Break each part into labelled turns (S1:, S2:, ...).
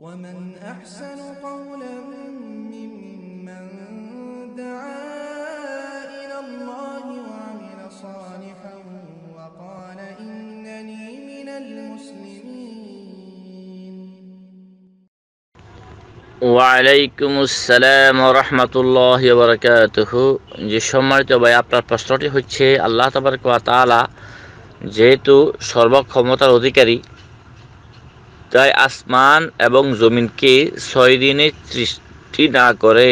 S1: ومن أحسن قولا ممن دعا إلى الله وعمل صالحا وقال إنني من المسلمين ওয়ালাইকুম আসসালাম রহমতুল্লাহ বরকাতহ যে সম্মানিত ভাই আপনার প্রশ্নটি হচ্ছে আল্লাহ তাবার তালা যেহেতু সর্বক্ষমতার অধিকারী তাই আসমান এবং জমিনকে ছয় দিনে সৃষ্টি না করে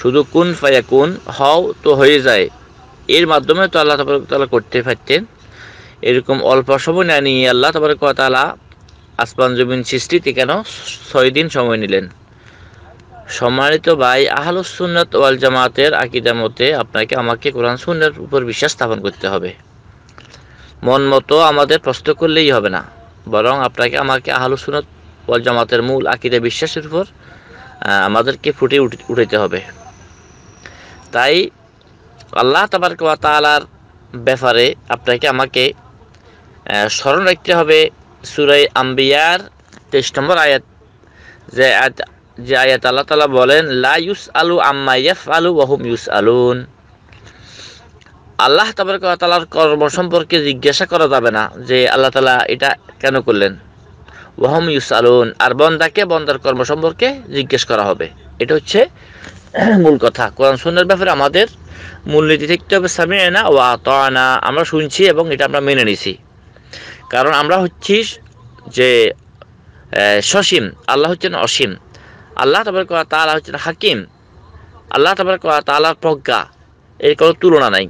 S1: শুধু কোন ফায়া কোন হও তো হয়ে যায় এর মাধ্যমে তো আল্লাহ তালা করতে পারতেন এরকম অল্প সময় না নিয়ে আল্লাহ তাবারক তালা আসমান জমিন সৃষ্টিতে কেন ছয় দিন সময় নিলেন সম্মানিত ভাই আহলুসুন্নত ওয়াল জামাতের আকিদা মতে আপনাকে আমাকে কোরআন সুন্নার উপর বিশ্বাস স্থাপন করতে হবে মন মতো আমাদের প্রশ্ন করলেই হবে না বরং আপনাকে আমাকে আহলুসুনত ওয়াল জামাতের মূল আকিদে বিশ্বাসের উপর আমাদেরকে ফুটে উঠাইতে হবে তাই আল্লাহ তাবারক তালার ব্যাপারে আপনাকে আমাকে স্মরণ রাখতে হবে সুরাই আম্বিয়ার তেইশ নম্বর আয়াত যে আয়াত যে আয়াত আল্লাহ তালা বলেন লা ইউস আলু আম্মা ইয়াফ আলু ওহম ইউস আলুন আল্লাহ তালার কর্ম সম্পর্কে জিজ্ঞাসা করা যাবে না যে আল্লাহ তালা এটা কেন করলেন ওহম ইউসালুন আর বন্দাকে বন্দার কর্ম সম্পর্কে জিজ্ঞেস করা হবে এটা হচ্ছে মূল কথা কোরআন সুন্দর ব্যাপারে আমাদের মূলনীতি থাকতে হবে সামে না ও না আমরা শুনছি এবং এটা আমরা মেনে নিছি কারণ আমরা হচ্ছি যে সসীম আল্লাহ হচ্ছেন অসীম আল্লাহ তাবার তালা হচ্ছেন হাকিম আল্লাহ তাবার তালার প্রজ্ঞা এর কোনো তুলনা নাই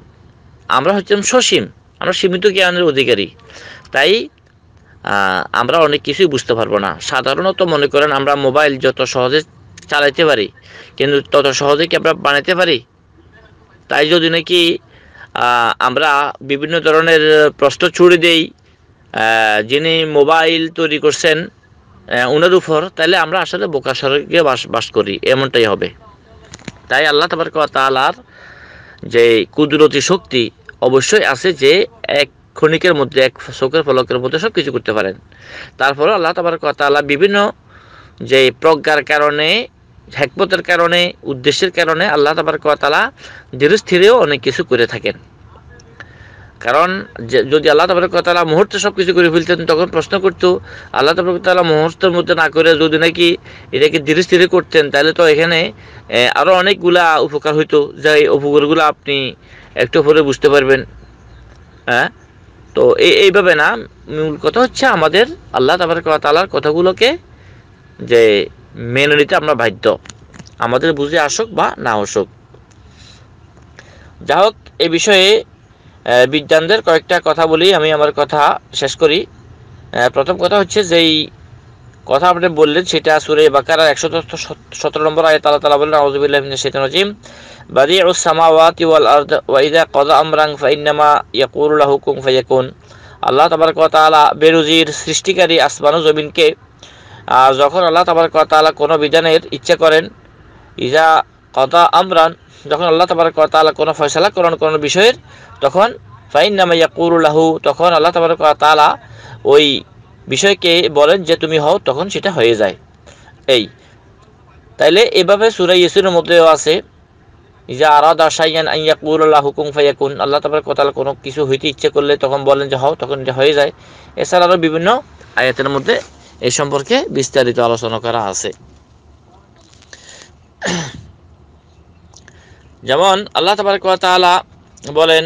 S1: আমরা হচ্ছিলাম সসীম আমরা সীমিত জ্ঞানের অধিকারী তাই আমরা অনেক কিছুই বুঝতে পারবো না সাধারণত মনে করেন আমরা মোবাইল যত সহজে চালাইতে পারি কিন্তু তত সহজে কি আমরা বানাইতে পারি তাই যদি নাকি আমরা বিভিন্ন ধরনের প্রশ্ন ছুড়ে দেই যিনি মোবাইল তৈরি করছেন ওনার উপর তাহলে আমরা আসলে বোকা সড়কে বাস বাস করি এমনটাই হবে তাই আল্লাহ তাবার তালার যে কুদরতি শক্তি অবশ্যই আছে যে এক ক্ষণিকের মধ্যে এক শোকের ফলকের মধ্যে সব কিছু করতে পারেন তারপরে আল্লাহ তাবার কথা বিভিন্ন যে প্রজ্ঞার কারণে হ্যাকমতের কারণে উদ্দেশ্যের কারণে আল্লাহ তাবার তালা ধীরস্থিরেও অনেক কিছু করে থাকেন কারণ যদি আল্লাহ তালা মুহূর্তে সব কিছু করে ফেলতেন তখন প্রশ্ন করতো আল্লাহ তালা মুহূর্তের মধ্যে না করে যদি নাকি এটাকে ধীরে স্থিরে করতেন তাহলে তো এখানে আরও অনেকগুলা উপকার হইতো যে এই উপকারগুলো আপনি একটু পরে বুঝতে পারবেন হ্যাঁ তো এই এইভাবে না মূল কথা হচ্ছে আমাদের আল্লাহ তাবার তালার কথাগুলোকে যে মেনে নিতে আমরা বাধ্য আমাদের বুঝে আসুক বা না আসুক যাই হোক এ বিষয়ে বিদ্যানদের কয়েকটা কথা বলি আমি আমার কথা শেষ করি প্রথম কথা হচ্ছে যেই কথা আপনি বললেন সেটা সুরে বাকার একশো সতেরো নম্বর আয় তালা তালা বললেন আউজুবিল্লাহ শেতন রজিম বাদি উসামাওয়াতি ওয়াল আর্দ ওয়াইদা কদা আমরাং ফাইন্নামা ইয়াকুরুল্লাহ হুকুম ফাইয়াকুন আল্লাহ তাবার কতালা বেরুজির সৃষ্টিকারী আসমানু জমিনকে যখন আল্লাহ তাবার কতালা কোনো বিধানের ইচ্ছা করেন ইজা কদা আমরান যখন আল্লাহ তাবার কতালা কোনো ফয়সালা করেন কোনো বিষয়ের তখন ফাইন্নামা ইয়াকুরুল্লাহু তখন আল্লাহ তাবার কতালা ওই বিষয়কে বলেন যে তুমি হও তখন সেটা হয়ে যায় এই তাইলে এভাবে সুরাই ইসুরের মধ্যেও আছে যে আরাদ আশাইয়ান আইয়া আল্লাহ হুকুম ফাইয়াকুন আল্লাহ তাপর কোথাল কোনো কিছু হইতে ইচ্ছে করলে তখন বলেন যে হও তখন এটা হয়ে যায় এছাড়া আরও বিভিন্ন আয়াতের মধ্যে এ সম্পর্কে বিস্তারিত আলোচনা করা আছে যেমন আল্লাহ তাবার কথা বলেন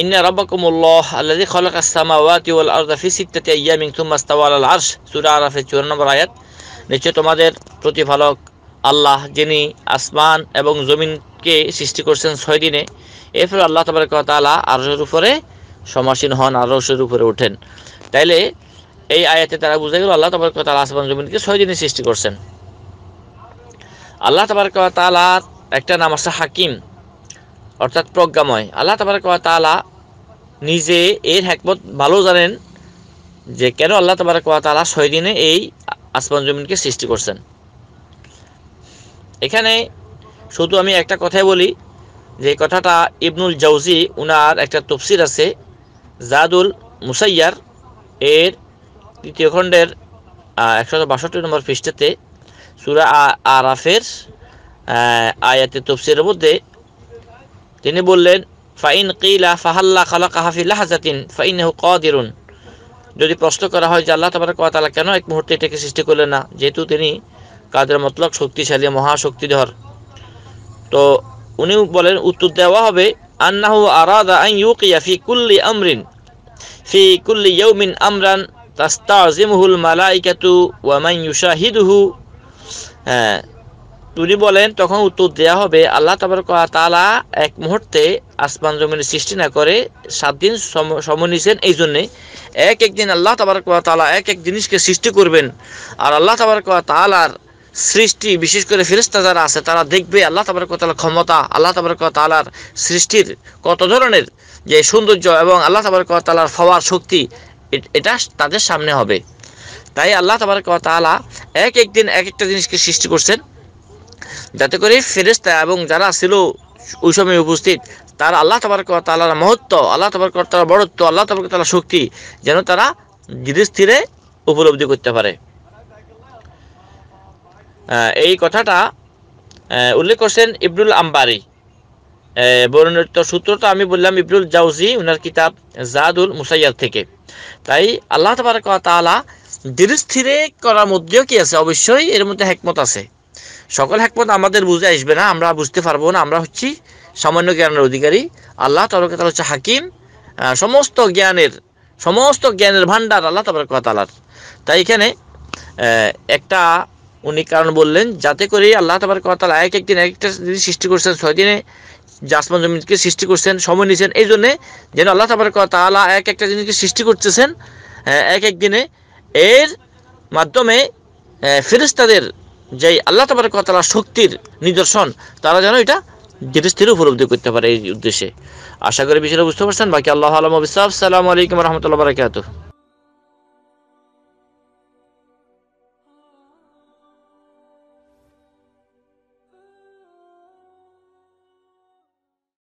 S1: ইন্না রব্বাকুমুল্লাহ আল্লাযী খালাকাস সামাওয়াতি ওয়াল আরদা ফি সিত্তাতি আইয়ামিন সুম্মা ইস্তাওয়া আরশ সূরা আরাফের 54 নম্বর নিশ্চয় তোমাদের প্রতিপালক আল্লাহ যিনি আসমান এবং জমিনকে সৃষ্টি করছেন ছয় দিনে এরপরে আল্লাহ তাবারক তালা আরশের উপরে সমাসীন হন আরশের উপরে ওঠেন তাইলে এই আয়াতে তারা বুঝে গেল আল্লাহ তাবারক তাআলা আসমান জমিনকে ছয় দিনে সৃষ্টি করছেন আল্লাহ তাবারক তাআলার একটা নাম আছে হাকিম অর্থাৎ প্রজ্ঞাময় আল্লাহ তালা নিজে এর হ্যাকমত ভালো জানেন যে কেন আল্লাহ তালা ছয় দিনে এই আসমান জমিনকে সৃষ্টি করছেন এখানে শুধু আমি একটা কথাই বলি যে কথাটা ইবনুল জৌজি উনার একটা তফসির আছে জাদুল মুসাইয়ার এর তৃতীয় খণ্ডের একশত বাষট্টি নম্বর পৃষ্ঠাতে সুরা আরাফের আয়াতে তফসিরের মধ্যে তিনি বললেন ফাইন কিলা ফাহাল্লা খালাকাহা ফি লাহাজাতিন ফাইন্নাহু কদিরুন যদি প্রশ্ন করা হয় যে আল্লাহ তাবারক ওয়া তাআলা কেন এক মুহূর্তে এটাকে সৃষ্টি করলেন না যেহেতু তিনি কাদের মতলক শক্তিশালী মহা শক্তিধর তো উনি বলেন উত্তর দেওয়া হবে আন্নাহু আরাদা আন ইউকিয়া ফি কুল্লি আমরিন ফি কুল্লি ইয়াউমিন আমরান তাস্তাযিমুহুল মালাইকাতু ওয়া মান ইউশাহিদুহু হ্যাঁ তিনি বলেন তখন উত্তর দেয়া হবে আল্লাহ তালা এক মুহূর্তে আসমান জমিনের সৃষ্টি না করে সাত দিন সময় নিয়েছেন এই জন্যে এক একদিন আল্লাহ তাবারক তালা এক এক জিনিসকে সৃষ্টি করবেন আর আল্লাহ তাবারক তালার সৃষ্টি বিশেষ করে ফেরিস্তা যারা আছে তারা দেখবে আল্লাহ তাবারক তালার ক্ষমতা আল্লাহ তাবারক তালার সৃষ্টির কত ধরনের যে সৌন্দর্য এবং আল্লাহ তাবারক তালার ফওয়ার শক্তি এটা তাদের সামনে হবে তাই আল্লাহ তাবারক তালা এক একদিন এক একটা জিনিসকে সৃষ্টি করছেন যাতে করে ফেরেস্তা এবং যারা ছিল ওই সময় উপস্থিত তারা আল্লাহ তবরক তালার মহত্ব আল্লাহ তবরক তালার বড়ত্ব আল্লাহ তবরক তালার শক্তি যেন তারা ধীরে উপলব্ধি করতে পারে এই কথাটা উল্লেখ করছেন ইবরুল আম্বারি বর্ণিত সূত্র তো আমি বললাম ইবরুল জাউজি উনার কিতাব জাদুল মুসাইয়ার থেকে তাই আল্লাহ তবরক তালা ধীরে স্থিরে করার মধ্যেও কি আছে অবশ্যই এর মধ্যে হেকমত আছে সকল একমত আমাদের বুঝে আসবে না আমরা বুঝতে পারবো না আমরা হচ্ছি সামান্য জ্ঞানের অধিকারী আল্লাহ তালকে তালা হচ্ছে হাকিম সমস্ত জ্ঞানের সমস্ত জ্ঞানের ভাণ্ডার আল্লাহ তাবার কতালার তাই এখানে একটা উনি কারণ বললেন যাতে করে আল্লাহ তবর কতালা এক একদিন এক একটা জিনিস সৃষ্টি করছেন ছয় দিনে জাসমান জমিনকে সৃষ্টি করছেন সময় নিয়েছেন এই জন্যে যেন আল্লাহ তবর কতালা এক একটা জিনিসকে সৃষ্টি করতেছেন এক এক দিনে এর মাধ্যমে ফেরিস্তাদের যে আল্লাহ তাবার তালা শক্তির নিদর্শন তারা যেন এটা ধীরে স্থির উপলব্ধি করতে পারে এই উদ্দেশ্যে আশা করি বিষয়টা বুঝতে পারছেন বাকি আল্লাহ আলম আসসালামু আলাইকুম রহমতুল্লাহ বারকাত